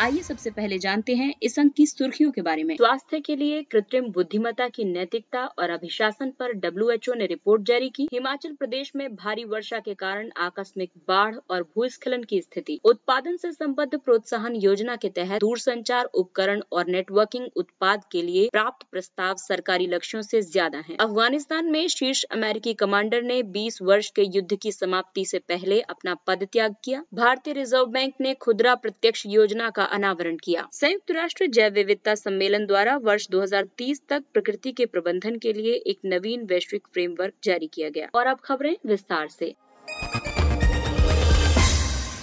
आइए सबसे पहले जानते हैं इस अंक की सुर्खियों के बारे में स्वास्थ्य के लिए कृत्रिम बुद्धिमत्ता की नैतिकता और अभिशासन पर डब्ल्यूएचओ ने रिपोर्ट जारी की हिमाचल प्रदेश में भारी वर्षा के कारण आकस्मिक बाढ़ और भूस्खलन की स्थिति उत्पादन से संबद्ध प्रोत्साहन योजना के तहत संचार उपकरण और नेटवर्किंग उत्पाद के लिए प्राप्त प्रस्ताव सरकारी लक्ष्यों से ज्यादा है अफगानिस्तान में शीर्ष अमेरिकी कमांडर ने बीस वर्ष के युद्ध की समाप्ति से पहले अपना पद त्याग किया भारतीय रिजर्व बैंक ने खुदरा प्रत्यक्ष योजना का अनावरण किया संयुक्त राष्ट्र जैव विविधता सम्मेलन द्वारा वर्ष 2030 तक प्रकृति के प्रबंधन के लिए एक नवीन वैश्विक फ्रेमवर्क जारी किया गया और अब खबरें विस्तार ऐसी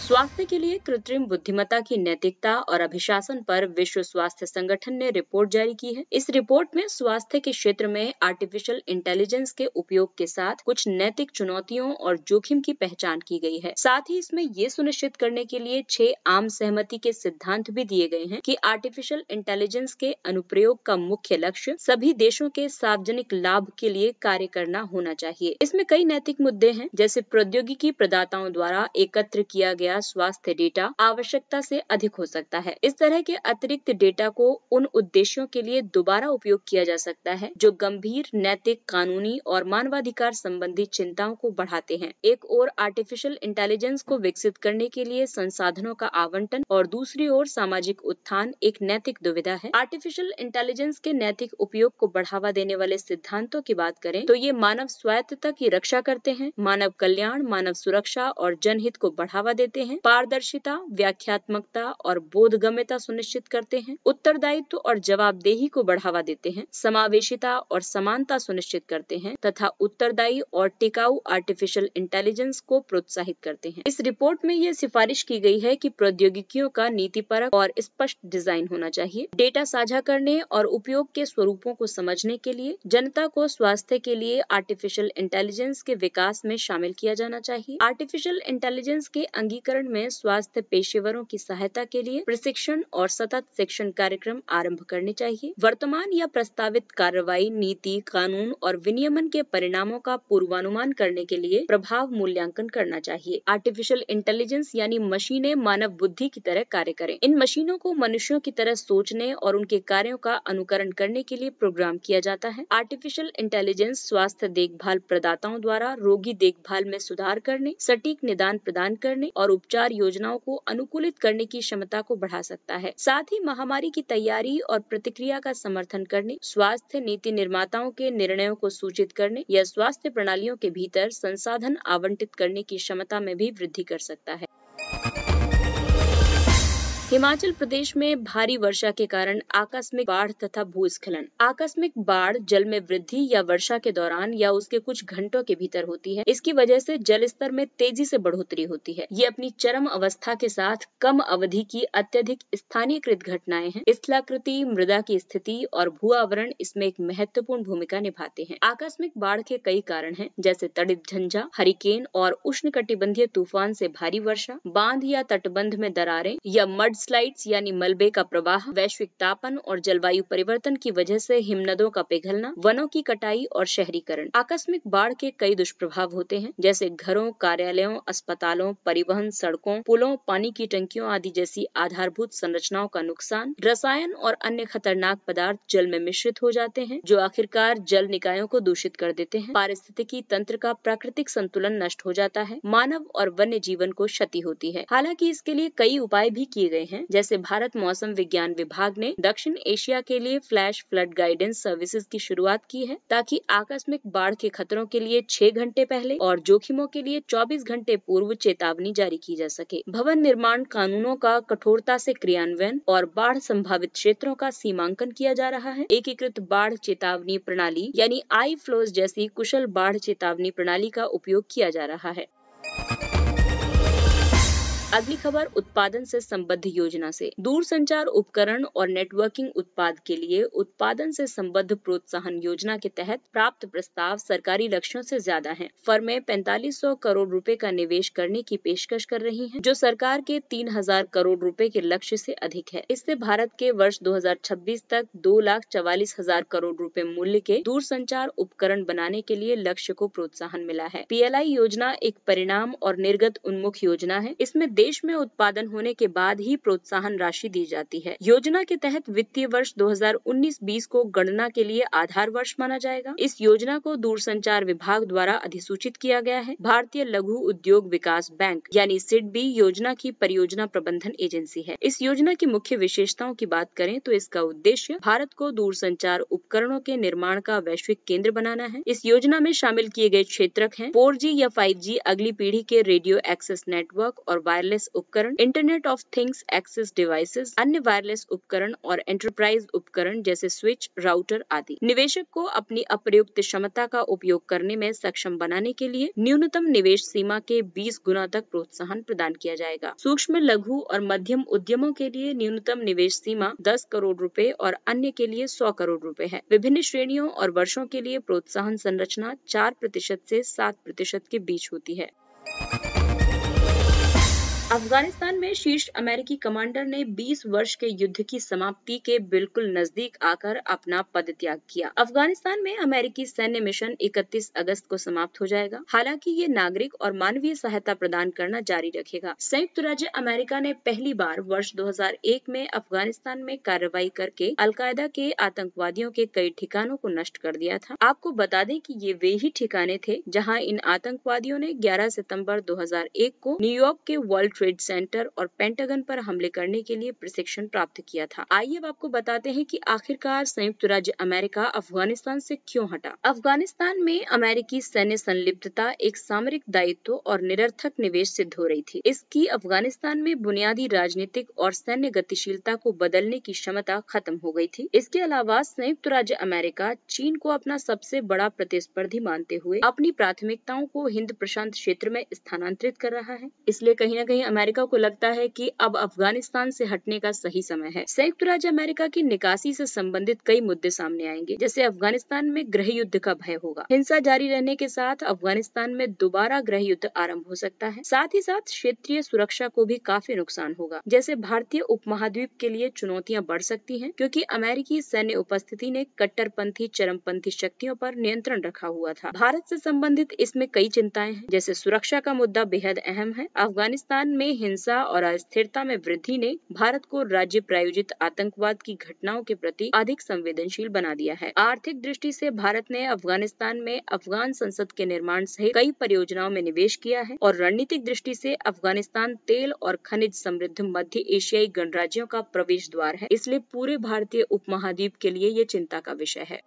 स्वास्थ्य के लिए कृत्रिम बुद्धिमत्ता की नैतिकता और अभिशासन पर विश्व स्वास्थ्य संगठन ने रिपोर्ट जारी की है इस रिपोर्ट में स्वास्थ्य के क्षेत्र में आर्टिफिशियल इंटेलिजेंस के उपयोग के साथ कुछ नैतिक चुनौतियों और जोखिम की पहचान की गई है साथ ही इसमें ये सुनिश्चित करने के लिए छह आम सहमति के सिद्धांत भी दिए गए हैं कि आर्टिफिशियल इंटेलिजेंस के अनुप्रयोग का मुख्य लक्ष्य सभी देशों के सार्वजनिक लाभ के लिए कार्य करना होना चाहिए इसमें कई नैतिक मुद्दे हैं जैसे प्रौद्योगिकी प्रदाताओं द्वारा एकत्र किया गया गया स्वास्थ्य डेटा आवश्यकता से अधिक हो सकता है इस तरह के अतिरिक्त डेटा को उन उद्देश्यों के लिए दोबारा उपयोग किया जा सकता है जो गंभीर नैतिक कानूनी और मानवाधिकार संबंधी चिंताओं को बढ़ाते हैं एक और आर्टिफिशियल इंटेलिजेंस को विकसित करने के लिए संसाधनों का आवंटन और दूसरी ओर सामाजिक उत्थान एक नैतिक दुविधा है आर्टिफिशियल इंटेलिजेंस के नैतिक उपयोग को बढ़ावा देने वाले सिद्धांतों की बात करें तो ये मानव स्वायत्तता की रक्षा करते हैं मानव कल्याण मानव सुरक्षा और जनहित को बढ़ावा देते हैं हैं पारदर्शिता व्याख्यात्मकता और बोधगम्यता सुनिश्चित करते हैं उत्तरदायित्व और जवाबदेही को बढ़ावा देते हैं समावेशिता और समानता सुनिश्चित करते हैं तथा उत्तरदायी और टिकाऊ आर्टिफिशियल इंटेलिजेंस को प्रोत्साहित करते हैं इस रिपोर्ट में ये सिफारिश की गई है कि प्रौद्योगिकियों का नीति परक और स्पष्ट डिजाइन होना चाहिए डेटा साझा करने और उपयोग के स्वरूपों को समझने के लिए जनता को स्वास्थ्य के लिए आर्टिफिशियल इंटेलिजेंस के विकास में शामिल किया जाना चाहिए आर्टिफिशियल इंटेलिजेंस के अंगीकरण चरण में स्वास्थ्य पेशेवरों की सहायता के लिए प्रशिक्षण और सतत शिक्षण कार्यक्रम आरंभ करने चाहिए वर्तमान या प्रस्तावित कार्रवाई नीति कानून और विनियमन के परिणामों का पूर्वानुमान करने के लिए प्रभाव मूल्यांकन करना चाहिए आर्टिफिशियल इंटेलिजेंस यानी मशीनें मानव बुद्धि की तरह कार्य करें इन मशीनों को मनुष्यों की तरह सोचने और उनके कार्यों का अनुकरण करने के लिए प्रोग्राम किया जाता है आर्टिफिशियल इंटेलिजेंस स्वास्थ्य देखभाल प्रदाताओं द्वारा रोगी देखभाल में सुधार करने सटीक निदान प्रदान करने और उपचार योजनाओं को अनुकूलित करने की क्षमता को बढ़ा सकता है साथ ही महामारी की तैयारी और प्रतिक्रिया का समर्थन करने स्वास्थ्य नीति निर्माताओं के निर्णयों को सूचित करने या स्वास्थ्य प्रणालियों के भीतर संसाधन आवंटित करने की क्षमता में भी वृद्धि कर सकता है हिमाचल प्रदेश में भारी वर्षा के कारण आकस्मिक बाढ़ तथा भूस्खलन आकस्मिक बाढ़ जल में वृद्धि या वर्षा के दौरान या उसके कुछ घंटों के भीतर होती है इसकी वजह से जल स्तर में तेजी से बढ़ोतरी होती है ये अपनी चरम अवस्था के साथ कम अवधि की अत्यधिक स्थानीयकृत घटनाएं हैं स्थलाकृति मृदा की स्थिति और भू आवरण इसमें एक महत्वपूर्ण भूमिका निभाते हैं आकस्मिक बाढ़ के कई कारण है जैसे तड़ित झंझा हरिकेन और उष्ण तूफान से भारी वर्षा बांध या तटबंध में दरारें या मड लैंडस्लाइड्स यानी मलबे का प्रवाह वैश्विक तापन और जलवायु परिवर्तन की वजह से हिमनदों का पिघलना वनों की कटाई और शहरीकरण आकस्मिक बाढ़ के कई दुष्प्रभाव होते हैं जैसे घरों कार्यालयों अस्पतालों परिवहन सड़कों पुलों पानी की टंकियों आदि जैसी आधारभूत संरचनाओं का नुकसान रसायन और अन्य खतरनाक पदार्थ जल में मिश्रित हो जाते हैं जो आखिरकार जल निकायों को दूषित कर देते हैं पारिस्थितिकी तंत्र का प्राकृतिक संतुलन नष्ट हो जाता है मानव और वन्य जीवन को क्षति होती है हालांकि इसके लिए कई उपाय भी किए गए हैं हैं जैसे भारत मौसम विज्ञान विभाग ने दक्षिण एशिया के लिए फ्लैश फ्लड गाइडेंस सर्विसेज की शुरुआत की है ताकि आकस्मिक बाढ़ के खतरों के लिए छह घंटे पहले और जोखिमों के लिए चौबीस घंटे पूर्व चेतावनी जारी की जा सके भवन निर्माण कानूनों का कठोरता से क्रियान्वयन और बाढ़ संभावित क्षेत्रों का सीमांकन किया जा रहा है एकीकृत बाढ़ चेतावनी प्रणाली यानी आई फ्लोज जैसी कुशल बाढ़ चेतावनी प्रणाली का उपयोग किया जा रहा है अगली खबर उत्पादन से संबद्ध योजना से दूर संचार उपकरण और नेटवर्किंग उत्पाद के लिए उत्पादन से संबद्ध प्रोत्साहन योजना के तहत प्राप्त प्रस्ताव सरकारी लक्ष्यों से ज्यादा हैं। फर्में 4500 करोड़ रुपए का निवेश करने की पेशकश कर रही हैं, जो सरकार के 3000 करोड़ रुपए के लक्ष्य से अधिक है इससे भारत के वर्ष 2026 तक दो लाख चवालीस हजार करोड़ रूपए मूल्य के दूर संचार उपकरण बनाने के लिए लक्ष्य को प्रोत्साहन मिला है पी योजना एक परिणाम और निर्गत उन्मुख योजना है इसमें देश में उत्पादन होने के बाद ही प्रोत्साहन राशि दी जाती है योजना के तहत वित्तीय वर्ष 2019-20 को गणना के लिए आधार वर्ष माना जाएगा इस योजना को दूरसंचार विभाग द्वारा अधिसूचित किया गया है भारतीय लघु उद्योग विकास बैंक यानी बी योजना की परियोजना प्रबंधन एजेंसी है इस योजना की मुख्य विशेषताओं की बात करें तो इसका उद्देश्य भारत को संचार उपकरणों के निर्माण का वैश्विक केंद्र बनाना है इस योजना में शामिल किए गए क्षेत्र है फोर या फाइव अगली पीढ़ी के रेडियो एक्सेस नेटवर्क और वायरलेस वायरलेस उपकरण internet of things access devices अन्य वायरलेस उपकरण और एंटरप्राइज उपकरण जैसे स्विच राउटर आदि निवेशक को अपनी अप्रयुक्त क्षमता का उपयोग करने में सक्षम बनाने के लिए न्यूनतम निवेश सीमा के बीस गुना तक प्रोत्साहन प्रदान किया जाएगा सूक्ष्म लघु और मध्यम उद्यमों के लिए न्यूनतम निवेश सीमा दस करोड़ रूपए और अन्य के लिए सौ करोड़ रूपए है विभिन्न श्रेणियों और वर्षों के लिए प्रोत्साहन संरचना चार प्रतिशत ऐसी सात प्रतिशत के बीच होती है अफगानिस्तान में शीर्ष अमेरिकी कमांडर ने 20 वर्ष के युद्ध की समाप्ति के बिल्कुल नजदीक आकर अपना पद त्याग किया अफगानिस्तान में अमेरिकी सैन्य मिशन 31 अगस्त को समाप्त हो जाएगा हालांकि ये नागरिक और मानवीय सहायता प्रदान करना जारी रखेगा संयुक्त राज्य अमेरिका ने पहली बार वर्ष 2001 में अफगानिस्तान में कार्रवाई करके अलकायदा के आतंकवादियों के कई ठिकानों को नष्ट कर दिया था आपको बता दें की ये वे ही ठिकाने थे जहाँ इन आतंकवादियों ने ग्यारह सितम्बर दो को न्यूयॉर्क के वर्ल्ड ट्रेड सेंटर और पेंटागन पर हमले करने के लिए प्रशिक्षण प्राप्त किया था आइए अब आपको बताते हैं कि आखिरकार संयुक्त राज्य अमेरिका अफगानिस्तान से क्यों हटा अफगानिस्तान में अमेरिकी सैन्य संलिप्तता एक सामरिक दायित्व और निरर्थक निवेश सिद्ध हो रही थी इसकी अफगानिस्तान में बुनियादी राजनीतिक और सैन्य गतिशीलता को बदलने की क्षमता खत्म हो गई थी इसके अलावा संयुक्त राज्य अमेरिका चीन को अपना सबसे बड़ा प्रतिस्पर्धी मानते हुए अपनी प्राथमिकताओं को हिंद प्रशांत क्षेत्र में स्थानांतरित कर रहा है इसलिए कहीं न कहीं अमेरिका को लगता है कि अब अफगानिस्तान से हटने का सही समय है संयुक्त राज्य अमेरिका की निकासी से संबंधित कई मुद्दे सामने आएंगे जैसे अफगानिस्तान में गृह युद्ध का भय होगा हिंसा जारी रहने के साथ अफगानिस्तान में दोबारा गृह युद्ध आरम्भ हो सकता है साथ ही साथ क्षेत्रीय सुरक्षा को भी काफी नुकसान होगा जैसे भारतीय उपमहाद्वीप के लिए चुनौतियां बढ़ सकती हैं क्योंकि अमेरिकी सैन्य उपस्थिति ने कट्टरपंथी चरमपंथी शक्तियों पर नियंत्रण रखा हुआ था भारत से संबंधित इसमें कई चिंताएं हैं जैसे सुरक्षा का मुद्दा बेहद अहम है अफगानिस्तान में हिंसा और अस्थिरता में वृद्धि ने भारत को राज्य प्रायोजित आतंकवाद की घटनाओं के प्रति अधिक संवेदनशील बना दिया है आर्थिक दृष्टि से भारत ने अफगानिस्तान में अफगान संसद के निर्माण सहित कई परियोजनाओं में निवेश किया है और रणनीतिक दृष्टि से अफगानिस्तान तेल और खनिज समृद्ध मध्य एशियाई गणराज्यों का प्रवेश द्वार है इसलिए पूरे भारतीय उपमहाद्वीप के लिए ये चिंता का विषय है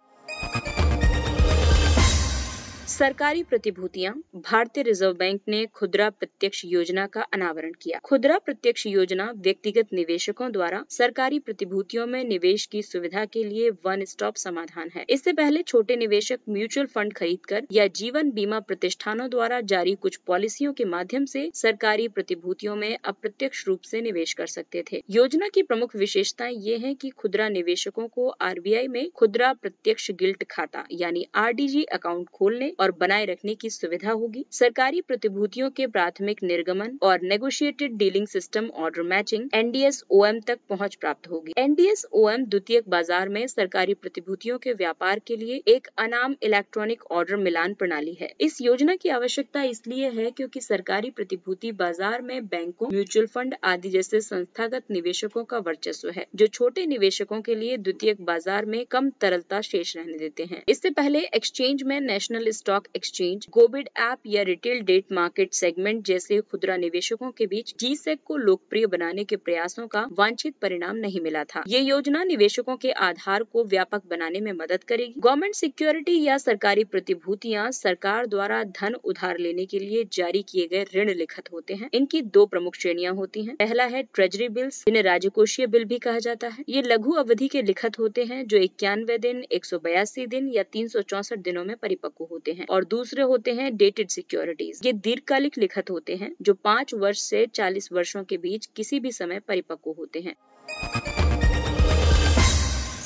सरकारी प्रतिभूतियां भारतीय रिजर्व बैंक ने खुदरा प्रत्यक्ष योजना का अनावरण किया खुदरा प्रत्यक्ष योजना व्यक्तिगत निवेशकों द्वारा सरकारी प्रतिभूतियों में निवेश की सुविधा के लिए वन स्टॉप समाधान है इससे पहले छोटे निवेशक म्यूचुअल फंड खरीदकर या जीवन बीमा प्रतिष्ठानों द्वारा जारी कुछ पॉलिसियों के माध्यम से सरकारी प्रतिभूतियों में अप्रत्यक्ष रूप से निवेश कर सकते थे योजना की प्रमुख विशेषताएं ये है की खुदरा निवेशकों को आर में खुदरा प्रत्यक्ष गिल्ट खाता यानी आर अकाउंट खोलने और और बनाए रखने की सुविधा होगी सरकारी प्रतिभूतियों के प्राथमिक निर्गमन और negotiated dealing system order matching NDS OM तक पहुँच प्राप्त होगी एनडीएस एम द्वितीय बाजार में सरकारी प्रतिभूतियों के व्यापार के लिए एक अनाम इलेक्ट्रॉनिक ऑर्डर मिलान प्रणाली है इस योजना की आवश्यकता इसलिए है क्योंकि सरकारी प्रतिभूति बाजार में बैंकों म्यूचुअल फंड आदि जैसे संस्थागत निवेशकों का वर्चस्व है जो छोटे निवेशकों के लिए द्वितीयक बाजार में कम तरलता शेष रहने देते हैं इससे पहले एक्सचेंज में national stock stock exchange GoBID app या रिटेल डेट मार्केट सेगमेंट जैसे खुदरा निवेशकों के बीच जी सेक e को लोकप्रिय बनाने के प्रयासों का वांछित परिणाम नहीं मिला था ये योजना निवेशकों के आधार को व्यापक बनाने में मदद करेगी गवर्नमेंट सिक्योरिटी या सरकारी प्रतिभूतियाँ सरकार द्वारा धन उधार लेने के लिए जारी किए गए ऋण लिखित होते हैं इनकी दो प्रमुख श्रेणिया होती है पहला है ट्रेजरी बिल्स इन्हें राजकोषीय बिल भी कहा जाता है ये लघु अवधि के लिखित होते हैं जो इक्यानवे दिन एक दिन या तीन दिनों में परिपक्व होते हैं और दूसरे होते हैं डेटेड सिक्योरिटीज ये दीर्घकालिक लिखित होते हैं जो पाँच वर्ष से चालीस वर्षों के बीच किसी भी समय परिपक्व होते हैं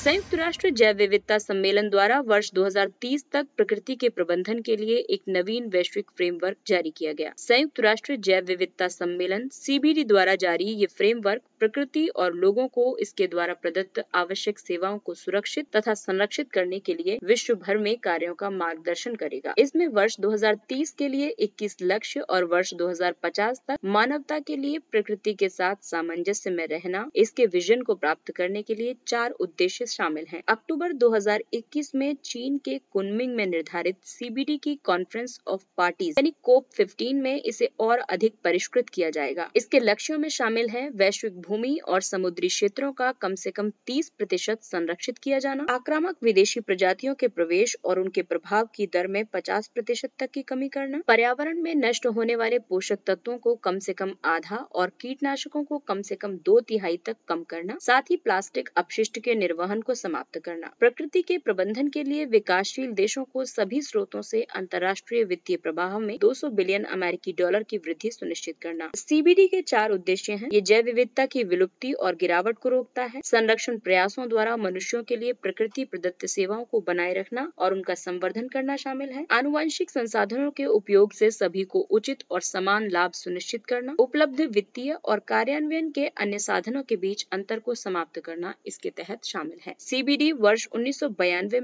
संयुक्त राष्ट्र जैव विविधता सम्मेलन द्वारा वर्ष 2030 तक प्रकृति के प्रबंधन के लिए एक नवीन वैश्विक फ्रेमवर्क जारी किया गया संयुक्त राष्ट्र जैव विविधता सम्मेलन सीबीडी द्वारा जारी ये फ्रेमवर्क प्रकृति और लोगों को इसके द्वारा प्रदत्त आवश्यक सेवाओं को सुरक्षित तथा संरक्षित करने के लिए विश्व भर में कार्यों का मार्गदर्शन करेगा इसमें वर्ष 2030 के लिए 21 लक्ष्य और वर्ष 2050 तक मानवता के लिए प्रकृति के साथ सामंजस्य में रहना इसके विजन को प्राप्त करने के लिए चार उद्देश्य शामिल हैं अक्टूबर 2021 में चीन के कुनमिंग में निर्धारित सीबीडी की कॉन्फ्रेंस ऑफ पार्टीज यानी कोप 15 में इसे और अधिक परिष्कृत किया जाएगा इसके लक्ष्यों में शामिल है वैश्विक भूमि और समुद्री क्षेत्रों का कम से कम 30 प्रतिशत संरक्षित किया जाना आक्रामक विदेशी प्रजातियों के प्रवेश और उनके प्रभाव की दर में 50 प्रतिशत तक की कमी करना पर्यावरण में नष्ट होने वाले पोषक तत्वों को कम से कम आधा और कीटनाशकों को कम से कम दो तिहाई तक कम करना साथ ही प्लास्टिक अपशिष्ट के निर्वहन को समाप्त करना प्रकृति के प्रबंधन के लिए विकासशील देशों को सभी स्रोतों से अंतर्राष्ट्रीय वित्तीय प्रवाह में 200 बिलियन अमेरिकी डॉलर की वृद्धि सुनिश्चित करना सीबीडी के चार उद्देश्य हैं ये जैव विविधता की विलुप्ति और गिरावट को रोकता है संरक्षण प्रयासों द्वारा मनुष्यों के लिए प्रकृति प्रदत्त सेवाओं को बनाए रखना और उनका संवर्धन करना शामिल है आनुवंशिक संसाधनों के उपयोग से सभी को उचित और समान लाभ सुनिश्चित करना उपलब्ध वित्तीय और कार्यान्वयन के अन्य साधनों के बीच अंतर को समाप्त करना इसके तहत शामिल है है सीबीडी वर्ष उन्नीस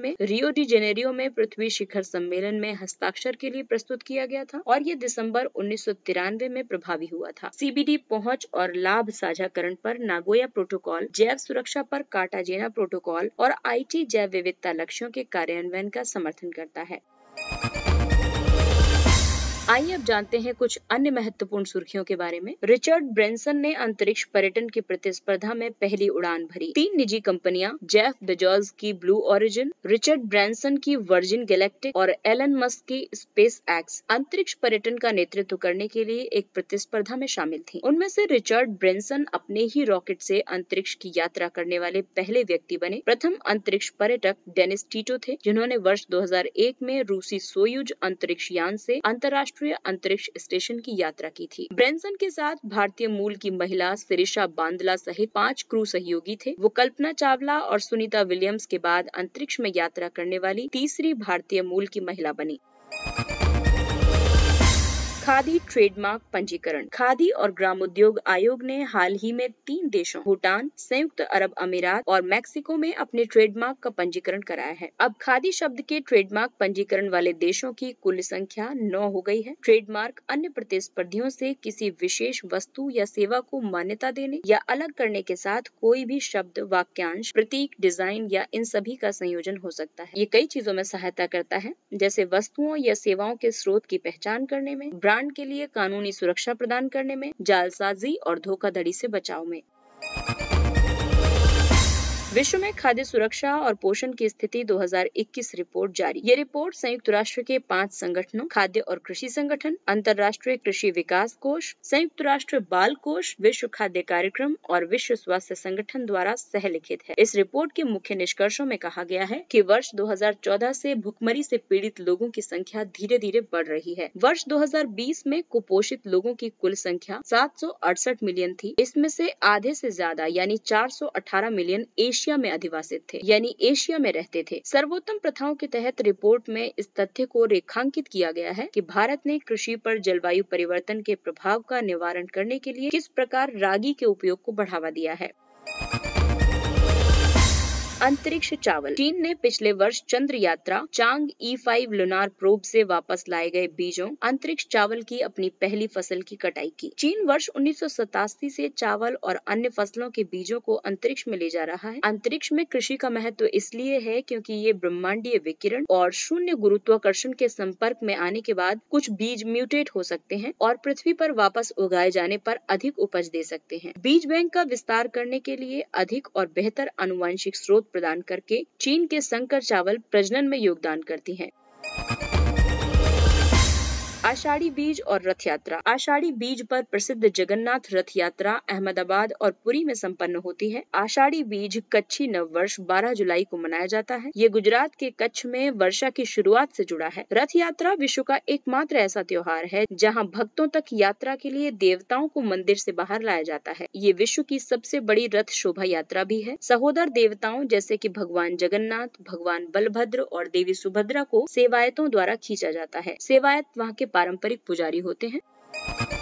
में रियो डी जेनेरियो में पृथ्वी शिखर सम्मेलन में हस्ताक्षर के लिए प्रस्तुत किया गया था और ये दिसंबर उन्नीस में प्रभावी हुआ था सीबीडी पहुंच और लाभ साझाकरण पर नागोया प्रोटोकॉल जैव सुरक्षा पर काटाजेना प्रोटोकॉल और आईटी जैव विविधता लक्ष्यों के कार्यान्वयन का समर्थन करता है आइए अब जानते हैं कुछ अन्य महत्वपूर्ण सुर्खियों के बारे में रिचर्ड ब्रेंसन ने अंतरिक्ष पर्यटन की प्रतिस्पर्धा में पहली उड़ान भरी तीन निजी कंपनियां जेफ बेजॉज की ब्लू ओरिजिन रिचर्ड ब्रेंसन की वर्जिन गैलेक्टिक और एलन मस्क की स्पेस एक्स अंतरिक्ष पर्यटन का नेतृत्व करने के लिए एक प्रतिस्पर्धा में शामिल थी उनमें से रिचर्ड ब्रेंसन अपने ही रॉकेट से अंतरिक्ष की यात्रा करने वाले पहले व्यक्ति बने प्रथम अंतरिक्ष पर्यटक डेनिस टीटो थे जिन्होंने वर्ष दो में रूसी सोयूज अंतरिक्ष यान से अंतर्राष्ट्रीय अंतर्राष्ट्रीय अंतरिक्ष स्टेशन की यात्रा की थी ब्रेंसन के साथ भारतीय मूल की महिला सिरिशा बांदला सहित पांच क्रू सहयोगी थे वो कल्पना चावला और सुनीता विलियम्स के बाद अंतरिक्ष में यात्रा करने वाली तीसरी भारतीय मूल की महिला बनी खादी ट्रेडमार्क पंजीकरण खादी और ग्रामोद्योग आयोग ने हाल ही में तीन देशों भूटान संयुक्त अरब अमीरात और मैक्सिको में अपने ट्रेडमार्क का पंजीकरण कराया है अब खादी शब्द के ट्रेडमार्क पंजीकरण वाले देशों की कुल संख्या नौ हो गई है ट्रेडमार्क अन्य प्रतिस्पर्धियों से किसी विशेष वस्तु या सेवा को मान्यता देने या अलग करने के साथ कोई भी शब्द वाक्यांश प्रतीक डिजाइन या इन सभी का संयोजन हो सकता है ये कई चीजों में सहायता करता है जैसे वस्तुओं या सेवाओं के स्रोत की पहचान करने में ब्रांड ब्रांड के लिए कानूनी सुरक्षा प्रदान करने में जालसाजी और धोखाधड़ी से बचाव में विश्व में खाद्य सुरक्षा और पोषण की स्थिति 2021 रिपोर्ट जारी ये रिपोर्ट संयुक्त राष्ट्र के पांच संगठनों खाद्य और कृषि संगठन अंतर्राष्ट्रीय कृषि विकास कोष संयुक्त राष्ट्र बाल कोष विश्व खाद्य कार्यक्रम और विश्व स्वास्थ्य संगठन द्वारा सह लिखित है इस रिपोर्ट के मुख्य निष्कर्षों में कहा गया है की वर्ष दो से भुखमरी से पीड़ित लोगों की संख्या धीरे धीरे बढ़ रही है वर्ष दो में कुपोषित लोगों की कुल संख्या सात मिलियन थी इसमें से आधे से ज्यादा यानी चार मिलियन एशिया एशिया में अधिवासित थे यानी एशिया में रहते थे सर्वोत्तम प्रथाओं के तहत रिपोर्ट में इस तथ्य को रेखांकित किया गया है कि भारत ने कृषि पर जलवायु परिवर्तन के प्रभाव का निवारण करने के लिए किस प्रकार रागी के उपयोग को बढ़ावा दिया है अंतरिक्ष चावल चीन ने पिछले वर्ष चंद्र यात्रा Chang'e five lunar probe से वापस लाए गए बीजों अंतरिक्ष चावल की अपनी पहली फसल की कटाई की चीन वर्ष उन्नीस से चावल और अन्य फसलों के बीजों को अंतरिक्ष में ले जा रहा है अंतरिक्ष में कृषि का महत्व इसलिए है क्योंकि ये ब्रह्मांडीय विकिरण और शून्य गुरुत्वाकर्षण के संपर्क में आने के बाद कुछ बीज म्यूटेट हो सकते हैं और पृथ्वी पर वापस उगाए जाने पर अधिक उपज दे सकते हैं बीज बैंक का विस्तार करने के लिए अधिक और बेहतर अनुवांशिक स्रोत प्रदान करके चीन के संकर चावल प्रजनन में योगदान करती है आषाढ़ी बीज और रथ यात्रा आषाढ़ी बीज पर प्रसिद्ध जगन्नाथ रथ यात्रा अहमदाबाद और पुरी में संपन्न होती है आषाढ़ी बीज कच्छी नव वर्ष बारह जुलाई को मनाया जाता है ये गुजरात के कच्छ में वर्षा की शुरुआत से जुड़ा है रथ यात्रा विश्व का एकमात्र ऐसा त्योहार है जहाँ भक्तों तक यात्रा के लिए देवताओं को मंदिर से बाहर लाया जाता है ये विश्व की सबसे बड़ी रथ शोभा यात्रा भी है सहोदर देवताओं जैसे की भगवान जगन्नाथ भगवान बलभद्र और देवी सुभद्रा को सेवायतों द्वारा खींचा जाता है सेवायत वहाँ के पारंपरिक पुजारी होते हैं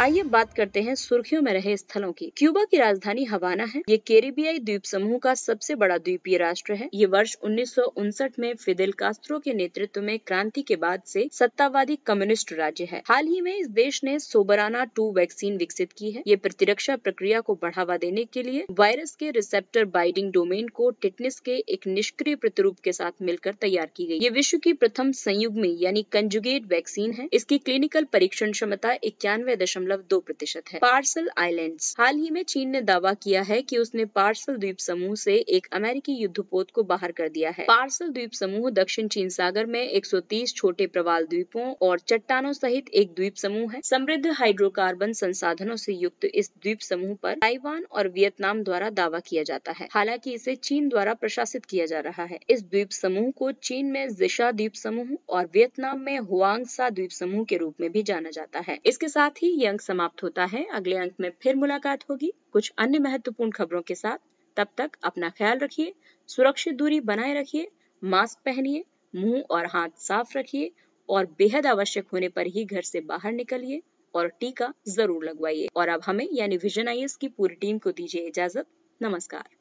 आइए बात करते हैं सुर्खियों में रहे स्थलों की क्यूबा की राजधानी हवाना है ये कैरिबियाई द्वीप समूह का सबसे बड़ा द्वीपीय राष्ट्र है ये वर्ष उन्नीस में फिदेल कास्त्रो के नेतृत्व में क्रांति के बाद से सत्तावादी कम्युनिस्ट राज्य है हाल ही में इस देश ने सोबराना टू वैक्सीन विकसित की है ये प्रतिरक्षा प्रक्रिया को बढ़ावा देने के लिए वायरस के रिसेप्टर बाइडिंग डोमेन को टिटनेस के एक निष्क्रिय प्रतिरूप के साथ मिलकर तैयार की गई ये विश्व की प्रथम संयुग्मी यानी कंजुगेट वैक्सीन है इसकी क्लिनिकल परीक्षण क्षमता इक्यानवे दशमलव दशमलव दो प्रतिशत है पार्सल आइलैंड हाल ही में चीन ने दावा किया है कि उसने पार्सल द्वीप समूह से एक अमेरिकी युद्धपोत को बाहर कर दिया है पार्सल द्वीप समूह दक्षिण चीन सागर में 130 छोटे प्रवाल द्वीपों और चट्टानों सहित एक द्वीप समूह है समृद्ध हाइड्रोकार्बन संसाधनों से युक्त इस द्वीप समूह पर ताइवान और वियतनाम द्वारा दावा किया जाता है हालांकि इसे चीन द्वारा प्रशासित किया जा रहा है इस द्वीप समूह को चीन में जिशा द्वीप समूह और वियतनाम में हुआंगसा द्वीप समूह के रूप में भी जाना जाता है इसके साथ ही यंग अंक समाप्त होता है अगले अंक में फिर मुलाकात होगी कुछ अन्य महत्वपूर्ण खबरों के साथ तब तक अपना ख्याल रखिए सुरक्षित दूरी बनाए रखिए मास्क पहनिए मुंह और हाथ साफ रखिए और बेहद आवश्यक होने पर ही घर से बाहर निकलिए और टीका जरूर लगवाइए और अब हमें यानी विजन आई की पूरी टीम को दीजिए इजाजत नमस्कार